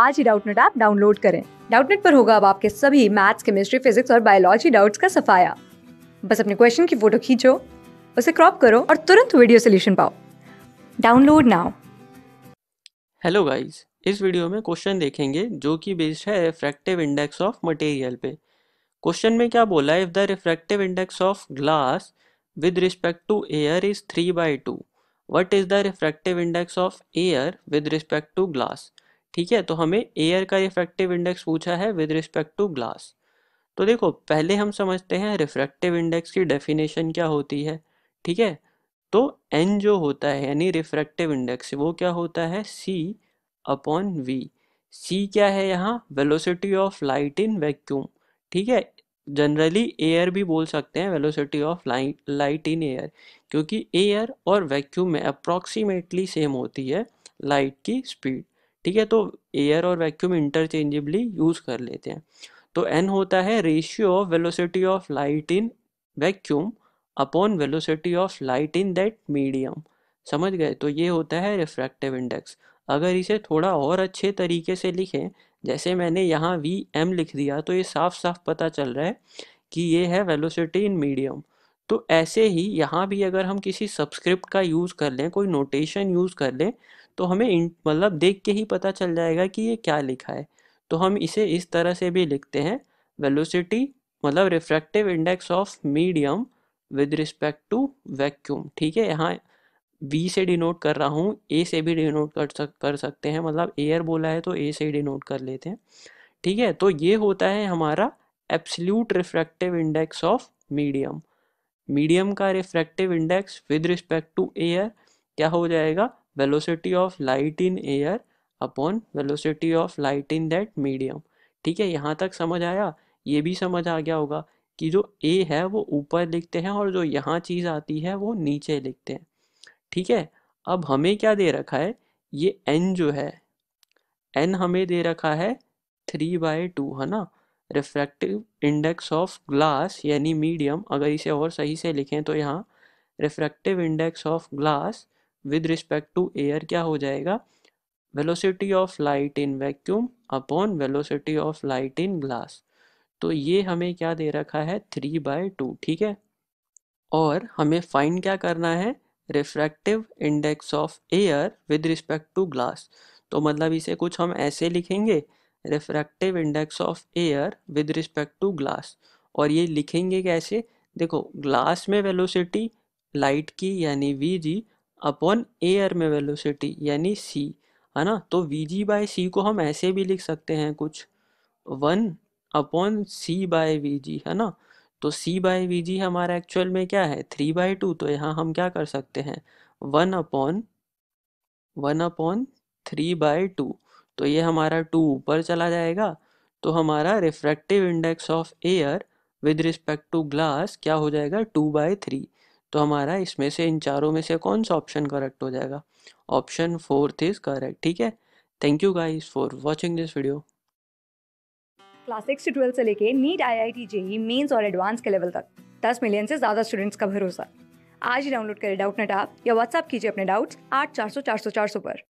आज ही Doubtnut app download करें डाउटनेट पर होगा अब आपके सभी मैथ्स केमिस्ट्री फिजिक्स और बायोलॉजी डाउट्स का सफाया बस अपने क्वेश्चन की फोटो खींचो उसे क्रॉप करो और तुरंत वीडियो सोल्यूशन पाओ डाउनलोड नाउ हेलो गाइस इस वीडियो में क्वेश्चन देखेंगे जो कि बेस्ड है रिफ्रैक्टिव इंडेक्स ऑफ मटेरियल पे क्वेश्चन में क्या बोला है if the refractive index of glass with respect to air is three by two what is the refractive index of air with respect to glass ठीक है तो हमें एयर का इफेक्टिव इंडेक्स पूछा है विद रिस्पेक्ट टू ग्लास तो देखो पहले हम समझते हैं रिफ्रैक्टिव इंडेक्स की डेफिनेशन क्या होती है ठीक है तो एन जो होता है यानी रिफ्रैक्टिव इंडेक्स वो क्या होता है सी अपॉन वी सी क्या है यहाँ velocity of light in vacuum ठीक है जनरली एयर भी बोल सकते हैं velocity of light light in air क्योंकि एयर और वैक्यूम में अप्रॉक्सीमेटली सेम होती है लाइट की स्पीड ठीक है तो एयर और वैक्यूम इंटरचेंजेबली यूज कर लेते हैं तो एन होता है ratio of velocity of light in vacuum upon velocity of light in that medium समझ गए तो ये होता है रिफ्रैक्टिव इंडेक्स अगर इसे थोड़ा और अच्छे तरीके से लिखें जैसे मैंने यहाँ वी एम लिख दिया तो ये साफ साफ पता चल रहा है कि ये है वेलोसिटी इन मीडियम तो ऐसे ही यहाँ भी अगर हम किसी सब्सक्रिप्ट का यूज़ कर लें कोई नोटेशन यूज़ कर लें तो हमें मतलब देख के ही पता चल जाएगा कि ये क्या लिखा है तो हम इसे इस तरह से भी लिखते हैं वेलोसिटी मतलब refractive index of medium with respect to vacuum ठीक है यहाँ वी से डिनोट कर रहा हूँ ए से भी डिनोट कर सक कर सकते हैं मतलब एयर बोला है तो ए से डिनोट कर लेते हैं ठीक है तो ये होता है हमारा absolute refractive index of medium medium का refractive index with respect to air क्या हो जाएगा velocity of light in air upon velocity of light in that medium ठीक है यहाँ तक समझ आया ये भी समझ आ गया होगा कि जो ए है वो ऊपर लिखते हैं और जो यहाँ चीज़ आती है वो नीचे लिखते हैं ठीक है अब हमें क्या दे रखा है ये एन जो है एन हमें दे रखा है थ्री बाय टू है ना रिफ्रैक्टिव इंडेक्स ऑफ ग्लास यानी मीडियम अगर इसे और सही से लिखें तो यहाँ refractive index of glass with respect to air क्या हो जाएगा velocity of light in vacuum upon velocity of light in glass तो ये हमें क्या दे रखा है थ्री बाय टू ठीक है और हमें फाइंड क्या करना है refractive index of air with respect to glass तो मतलब इसे कुछ हम ऐसे लिखेंगे refractive index of air with respect to glass और ये लिखेंगे कैसे देखो ग्लास में वेलोसिटी लाइट की यानी वी जी अपॉन एयर में वेलोसिटी यानी सी है ना तो वी जी बाय सी को हम ऐसे भी लिख सकते हैं कुछ one upon C by V G है ना तो सी बाय वी जी हमारा एक्चुअल में क्या है थ्री बाय टू तो यहाँ हम क्या कर सकते हैं one upon one upon three by two तो ये हमारा टू ऊपर चला जाएगा तो हमारा refractive index of air with respect to glass क्या हो जाएगा टू बाई थ्री तो हमारा इसमें से इन चारों में से कौन सा ऑप्शन करेक्ट हो जाएगा ऑप्शन फोर्थ इज करेक्ट ठीक है thank you guys for watching this video class six से ट्वेल्थ से लेके NEET I I T JEE mains और एडवांस के लेवल तक दस मिलियन से ज़्यादा स्टूडेंट्स का भरोसा आज ही डाउनलोड करें डाउट नेट आप या व्हाट्सअप कीजिए अपने डाउट्स आठ चार सौ चार सौ चार सौ पर